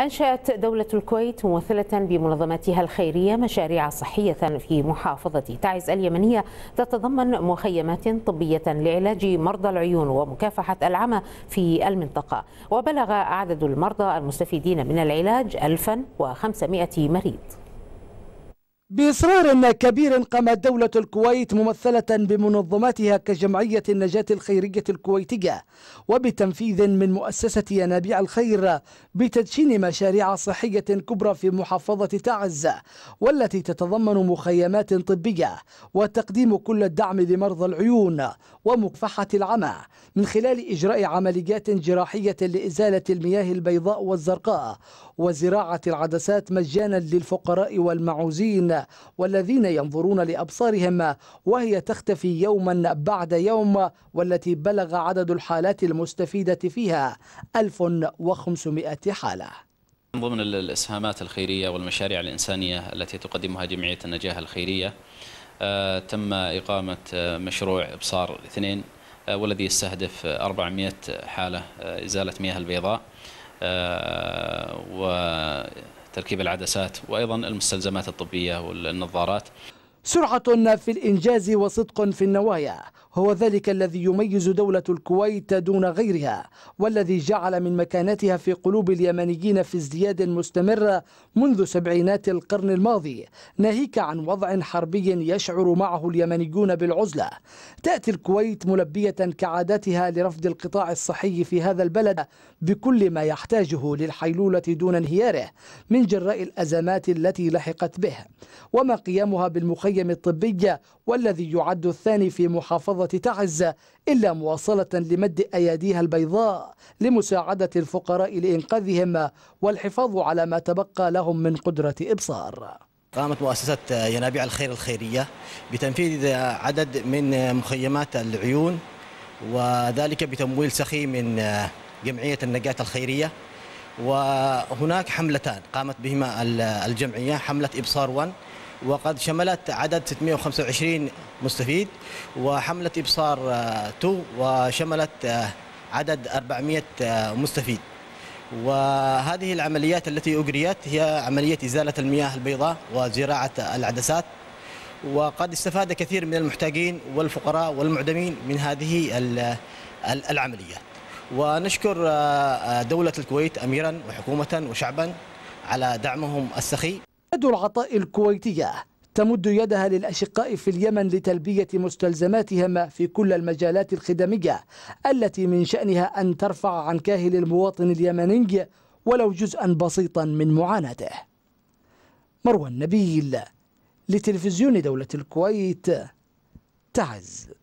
أنشأت دولة الكويت ممثلة بمنظماتها الخيرية مشاريع صحية في محافظة تعز اليمنية تتضمن مخيمات طبية لعلاج مرضى العيون ومكافحة العمى في المنطقة وبلغ عدد المرضى المستفيدين من العلاج 1500 مريض بإصرار كبير قامت دولة الكويت ممثلة بمنظماتها كجمعية النجاة الخيرية الكويتية وبتنفيذ من مؤسسة ينابيع الخير بتدشين مشاريع صحية كبرى في محافظة تعز والتي تتضمن مخيمات طبية وتقديم كل الدعم لمرضى العيون ومكفحة العمى من خلال إجراء عمليات جراحية لإزالة المياه البيضاء والزرقاء وزراعة العدسات مجانا للفقراء والمعوزين والذين ينظرون لأبصارهم وهي تختفي يوما بعد يوم والتي بلغ عدد الحالات المستفيدة فيها 1500 حالة من ضمن الإسهامات الخيرية والمشاريع الإنسانية التي تقدمها جمعية النجاح الخيرية آه، تم إقامة آه، مشروع إبصار اثنين آه، والذي يستهدف 400 حالة إزالة مياه البيضاء و تركيب العدسات وايضا المستلزمات الطبيه والنظارات سرعة في الإنجاز وصدق في النوايا هو ذلك الذي يميز دولة الكويت دون غيرها والذي جعل من مكانتها في قلوب اليمنيين في ازدياد مستمر منذ سبعينات القرن الماضي ناهيك عن وضع حربي يشعر معه اليمنيون بالعزلة تأتي الكويت ملبية كعادتها لرفض القطاع الصحي في هذا البلد بكل ما يحتاجه للحيلولة دون انهياره من جراء الأزمات التي لحقت به وما قيامها بالمخيم المخيم الطبية والذي يعد الثاني في محافظة تعز إلا مواصلة لمد أياديها البيضاء لمساعدة الفقراء لإنقاذهم والحفاظ على ما تبقى لهم من قدرة إبصار قامت مؤسسة ينابيع الخير الخيرية بتنفيذ عدد من مخيمات العيون وذلك بتمويل سخي من جمعية النجاة الخيرية وهناك حملتان قامت بهما الجمعية حملة إبصار 1 وقد شملت عدد 625 مستفيد وحملة إبصار 2 آه، وشملت آه، عدد 400 آه، مستفيد وهذه العمليات التي أجريت هي عملية إزالة المياه البيضاء وزراعة العدسات وقد استفاد كثير من المحتاجين والفقراء والمعدمين من هذه العمليات ونشكر دولة الكويت أميرا وحكومة وشعبا على دعمهم السخي يد العطاء الكويتية تمد يدها للأشقاء في اليمن لتلبية مستلزماتهم في كل المجالات الخدمية التي من شأنها أن ترفع عن كاهل المواطن اليمني ولو جزءا بسيطا من معاناته مروى النبيل لتلفزيون دولة الكويت تعز